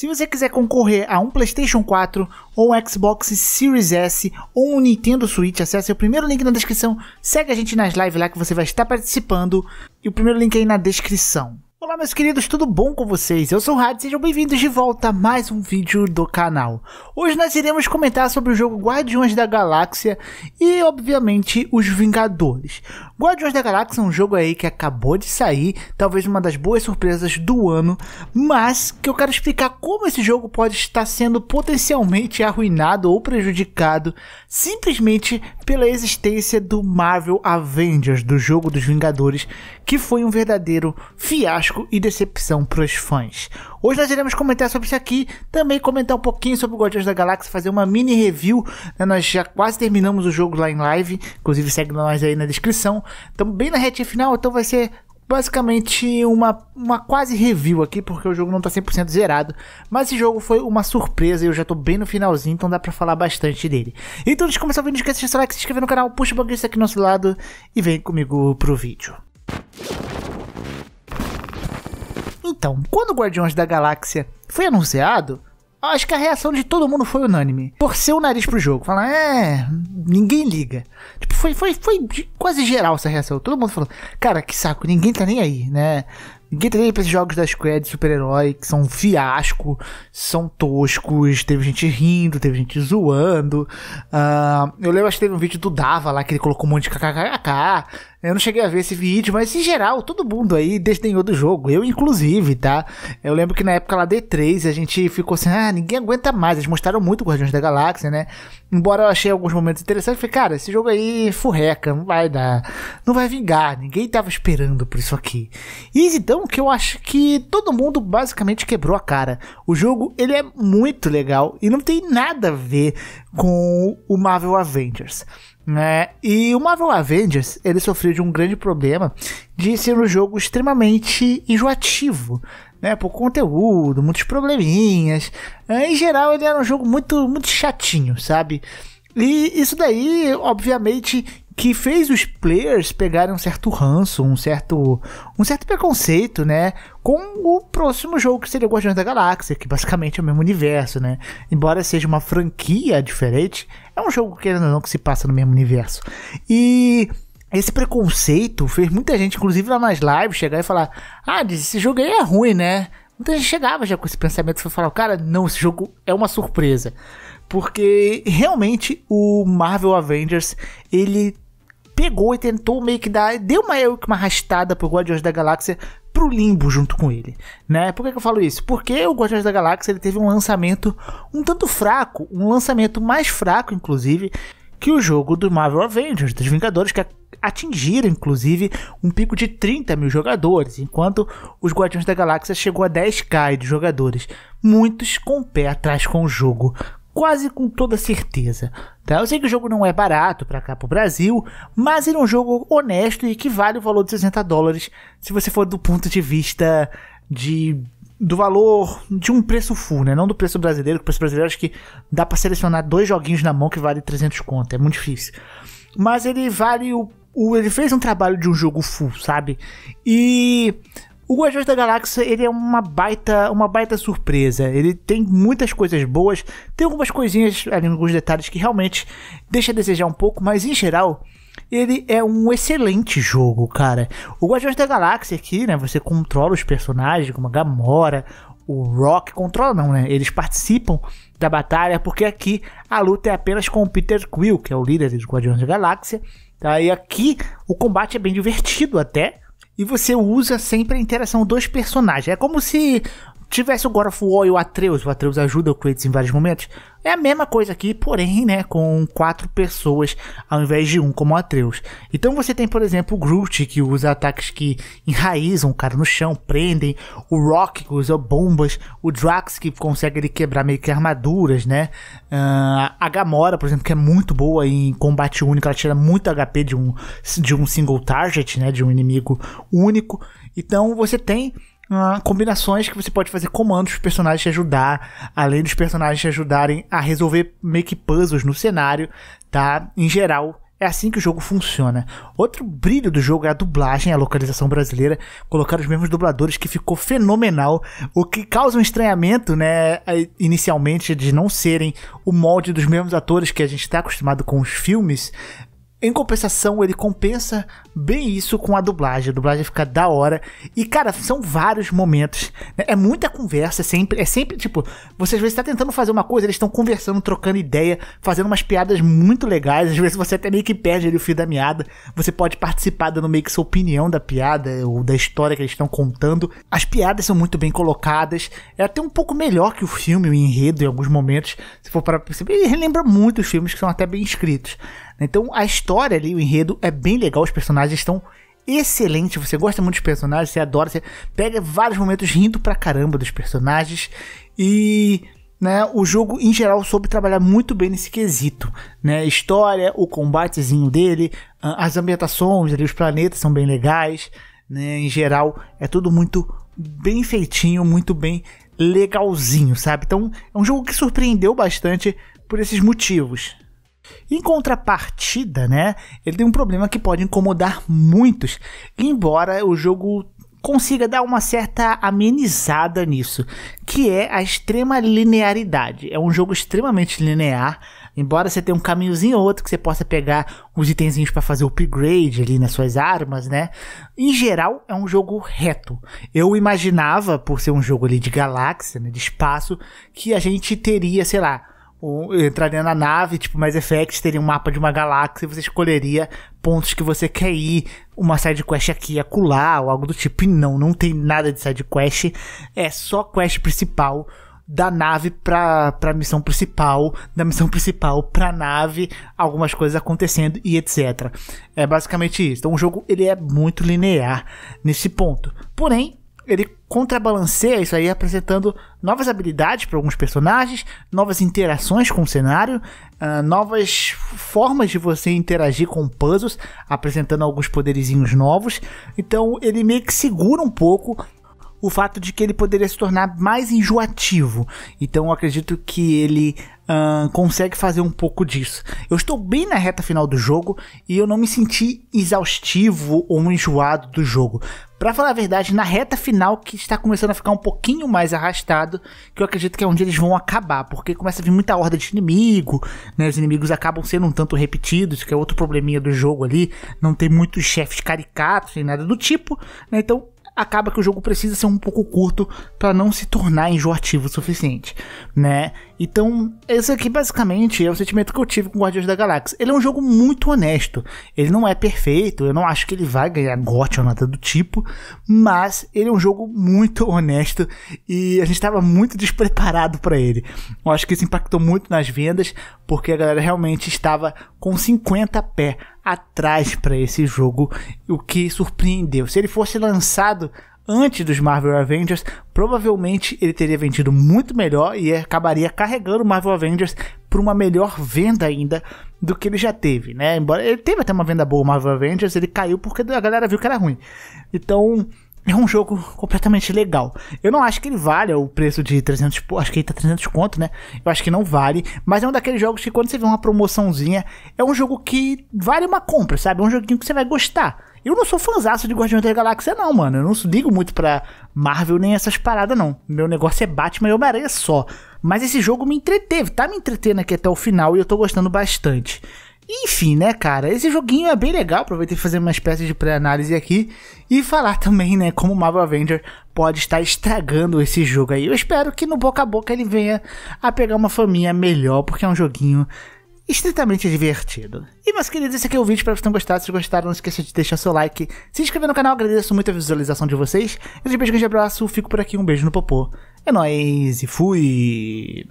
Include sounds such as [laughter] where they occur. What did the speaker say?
Se você quiser concorrer a um PlayStation 4 ou um Xbox Series S ou um Nintendo Switch, acesse o primeiro link na descrição. Segue a gente nas lives lá que você vai estar participando. E o primeiro link é aí na descrição. Olá meus queridos, tudo bom com vocês? Eu sou o Hadi, sejam bem-vindos de volta a mais um vídeo do canal. Hoje nós iremos comentar sobre o jogo Guardiões da Galáxia e, obviamente, os Vingadores. Guardiões da Galáxia é um jogo aí que acabou de sair, talvez uma das boas surpresas do ano, mas que eu quero explicar como esse jogo pode estar sendo potencialmente arruinado ou prejudicado simplesmente pela existência do Marvel Avengers, do jogo dos Vingadores, que foi um verdadeiro fiasco e decepção para os fãs. Hoje nós iremos comentar sobre isso aqui, também comentar um pouquinho sobre o Guardiões da Galáxia, fazer uma mini review. Né? Nós já quase terminamos o jogo lá em live, inclusive segue nós aí na descrição. Estamos bem na reta final, então vai ser basicamente uma, uma quase review aqui, porque o jogo não tá 100% zerado, mas esse jogo foi uma surpresa e eu já tô bem no finalzinho, então dá pra falar bastante dele. Então antes de começar o vídeo, não esquece de deixar o like, se inscrever no canal, puxa o bagulho aqui do nosso lado e vem comigo pro vídeo. Então, quando o Guardiões da Galáxia foi anunciado, Acho que a reação de todo mundo foi unânime. Torceu o nariz pro jogo. Falar, é, ninguém liga. Tipo, foi, foi, foi quase geral essa reação. Todo mundo falou, cara, que saco, ninguém tá nem aí, né? Ninguém tá nem aí pra esses jogos da Square de super-herói que são um fiasco, são toscos. Teve gente rindo, teve gente zoando. Uh, eu lembro, acho que teve um vídeo do Dava lá que ele colocou um monte de kkkk. Eu não cheguei a ver esse vídeo, mas em geral, todo mundo aí desdenhou do jogo, eu inclusive, tá? Eu lembro que na época lá D3 a gente ficou assim, ah, ninguém aguenta mais. Eles mostraram muito Guardiões da Galáxia, né? Embora eu achei alguns momentos interessantes, falei, cara, esse jogo aí furreca, não vai dar, não vai vingar, ninguém tava esperando por isso aqui. E então que eu acho que todo mundo basicamente quebrou a cara. O jogo, ele é muito legal e não tem nada a ver com o Marvel Avengers. Né? E o Marvel Avengers ele sofreu de um grande problema de ser um jogo extremamente enjoativo, né? Por conteúdo, muitos probleminhas. É, em geral, ele era um jogo muito, muito chatinho, sabe? E isso daí, obviamente, que fez os players pegarem um certo ranço, um certo, um certo preconceito, né? Com o próximo jogo que seria Guardiões da Galáxia, que basicamente é o mesmo universo, né? Embora seja uma franquia diferente, é um jogo, querendo ou não, que se passa no mesmo universo. E esse preconceito fez muita gente, inclusive lá nas lives, chegar e falar: Ah, esse jogo aí é ruim, né? Muita gente chegava já com esse pensamento e falava: Cara, não, esse jogo é uma surpresa porque realmente o Marvel Avengers ele pegou e tentou meio que dar, deu uma, uma arrastada pro Guardiões da Galáxia pro limbo junto com ele, né? Por que, que eu falo isso? Porque o Guardiões da Galáxia ele teve um lançamento um tanto fraco, um lançamento mais fraco inclusive que o jogo do Marvel Avengers, dos Vingadores, que atingiram inclusive um pico de 30 mil jogadores, enquanto os Guardiões da Galáxia chegou a 10k de jogadores, muitos com o pé atrás com o jogo, quase com toda certeza. Tá? Eu sei que o jogo não é barato para cá para o Brasil, mas ele é um jogo honesto e que vale o valor de 60 dólares se você for do ponto de vista de do valor de um preço full, né? Não do preço brasileiro, que o preço brasileiro acho que dá para selecionar dois joguinhos na mão que vale 300 conto, é muito difícil. Mas ele vale o, o ele fez um trabalho de um jogo full, sabe? E o Guardiões da Galáxia, ele é uma baita, uma baita surpresa. Ele tem muitas coisas boas, tem algumas coisinhas, alguns detalhes que realmente deixa a desejar um pouco, mas em geral, ele é um excelente jogo, cara. O Guardiões da Galáxia aqui, né, você controla os personagens, como a Gamora, o Rock, controla não, né, eles participam da batalha, porque aqui a luta é apenas com o Peter Quill, que é o líder dos Guardiões da Galáxia, tá? e aqui o combate é bem divertido até, e você usa sempre a interação dos personagens. É como se tivesse o God of War e o Atreus, o Atreus ajuda o Kratos em vários momentos, é a mesma coisa aqui, porém, né, com quatro pessoas ao invés de um, como o Atreus. Então você tem, por exemplo, o Groot, que usa ataques que enraizam o cara no chão, prendem, o Rock, que usa bombas, o Drax, que consegue ele quebrar meio que armaduras, né, uh, a Gamora, por exemplo, que é muito boa em combate único, ela tira muito HP de um, de um single target, né, de um inimigo único. Então você tem uh, combinações que você pode fazer comandos para os personagens te ajudar, além dos personagens te ajudarem a resolver meio que puzzles no cenário, tá? Em geral, é assim que o jogo funciona. Outro brilho do jogo é a dublagem, a localização brasileira. Colocaram os mesmos dubladores, que ficou fenomenal. O que causa um estranhamento, né? Inicialmente, de não serem o molde dos mesmos atores que a gente está acostumado com os filmes. Em compensação, ele compensa bem isso com a dublagem. A dublagem fica da hora. E, cara, são vários momentos. Né? É muita conversa, é sempre. É sempre, tipo, você às vezes tá tentando fazer uma coisa, eles estão conversando, trocando ideia, fazendo umas piadas muito legais. Às vezes você até meio que perde ali o fio da meada. Você pode participar dando meio que sua opinião da piada ou da história que eles estão contando. As piadas são muito bem colocadas. É até um pouco melhor que o filme, o enredo, em alguns momentos. Se for para perceber, ele lembra muito os filmes que são até bem escritos. Então a história ali, o enredo é bem legal, os personagens estão excelentes Você gosta muito dos personagens, você adora, você pega vários momentos rindo pra caramba dos personagens e né, o jogo em geral soube trabalhar muito bem nesse quesito, né? História, o combatezinho dele, as ambientações, ali, os planetas são bem legais, né? Em geral é tudo muito bem feitinho, muito bem legalzinho, sabe? Então é um jogo que surpreendeu bastante por esses motivos, em contrapartida, né, ele tem um problema que pode incomodar muitos, embora o jogo consiga dar uma certa amenizada nisso, que é a extrema linearidade. É um jogo extremamente linear, embora você tenha um caminhozinho ou outro que você possa pegar os itenzinhos para fazer o upgrade ali nas suas armas, né? Em geral, é um jogo reto. Eu imaginava, por ser um jogo ali de galáxia, né, de espaço, que a gente teria, sei lá, o, entraria na nave, tipo Mass Effect, teria um mapa de uma galáxia e você escolheria pontos que você quer ir, uma side quest aqui, acolá, ou algo do tipo. E não, não tem nada de side quest, é só quest principal da nave pra, pra missão principal, da missão principal pra nave, algumas coisas acontecendo e etc. É basicamente isso. Então o jogo ele é muito linear nesse ponto. Porém, ele contrabalanceia isso aí apresentando novas habilidades para alguns personagens, novas interações com o cenário, uh, novas formas de você interagir com puzzles, apresentando alguns poderizinhos novos. Então ele meio que segura um pouco o fato de que ele poderia se tornar mais enjoativo. Então eu acredito que ele uh, consegue fazer um pouco disso. Eu estou bem na reta final do jogo e eu não me senti exaustivo ou enjoado do jogo. Para falar a verdade, na reta final que está começando a ficar um pouquinho mais arrastado, que eu acredito que é onde eles vão acabar, porque começa a vir muita horda de inimigo, né? Os inimigos acabam sendo um tanto repetidos, que é outro probleminha do jogo ali, não tem muitos chefes caricatos nem nada do tipo, né? Então acaba que o jogo precisa ser um pouco curto para não se tornar enjoativo o suficiente, né? Então, esse aqui basicamente é o sentimento que eu tive com Guardiões da Galáxia. Ele é um jogo muito honesto. Ele não é perfeito, eu não acho que ele vai ganhar GOT ou nada do tipo, mas ele é um jogo muito honesto e a gente estava muito [laughs] despreparado para ele. Eu acho que isso impactou muito nas vendas, porque a galera realmente estava com 50 pé atrás para esse jogo, o que surpreendeu. Se ele fosse lançado antes dos Marvel Avengers, provavelmente ele teria vendido muito melhor e acabaria carregando o Marvel Avengers para uma melhor venda ainda do que ele já teve, né? Embora ele teve até uma venda boa o Marvel Avengers, ele caiu porque a galera viu que era ruim. Então, é um jogo completamente legal. Eu não acho que ele valha o preço de 300, acho que ele tá 300 conto, né? Eu acho que não vale, mas é um daqueles jogos que quando você vê uma promoçãozinha, é um jogo que vale uma compra, sabe? É um joguinho que você vai gostar. Eu não sou fanzaço de Guardiões da Galáxia não, mano. Eu não ligo muito pra Marvel nem essas paradas não. Meu negócio é Batman e Homem-Aranha só. Mas esse jogo me entreteve, tá me entretendo aqui até o final e eu tô gostando bastante. Enfim, né, cara? Esse joguinho é bem legal. Aproveitei fazer uma espécie de pré-análise aqui e falar também, né, como o Marvel Avenger pode estar estragando esse jogo aí. Eu espero que no boca a boca ele venha a pegar uma faminha melhor, porque é um joguinho estritamente divertido. E meus queridos, esse aqui é o vídeo, espero que tenham gostado. Se gostaram, não esqueça de deixar seu like, se inscrever no canal, agradeço muito a visualização de vocês. Eu te beijo, grande abraço, fico por aqui, um beijo no popô. É nóis e fui!